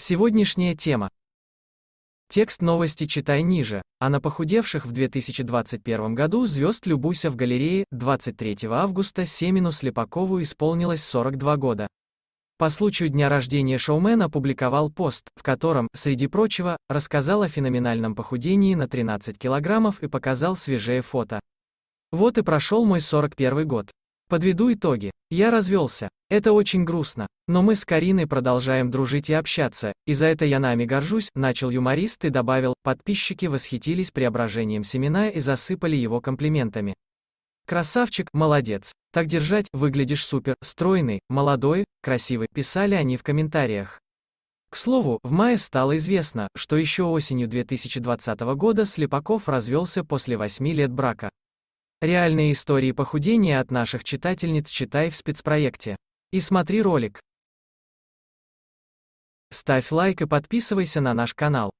Сегодняшняя тема. Текст новости читай ниже, а на похудевших в 2021 году звезд любуйся в галерее, 23 августа Семину Слепакову исполнилось 42 года. По случаю дня рождения шоумен опубликовал пост, в котором, среди прочего, рассказал о феноменальном похудении на 13 килограммов и показал свежее фото. Вот и прошел мой 41 год. Подведу итоги. Я развелся. Это очень грустно. Но мы с Кариной продолжаем дружить и общаться, и за это я нами горжусь, начал юморист и добавил, подписчики восхитились преображением семена и засыпали его комплиментами. Красавчик, молодец. Так держать, выглядишь супер, стройный, молодой, красивый, писали они в комментариях. К слову, в мае стало известно, что еще осенью 2020 года Слепаков развелся после 8 лет брака. Реальные истории похудения от наших читательниц читай в спецпроекте. И смотри ролик. Ставь лайк и подписывайся на наш канал.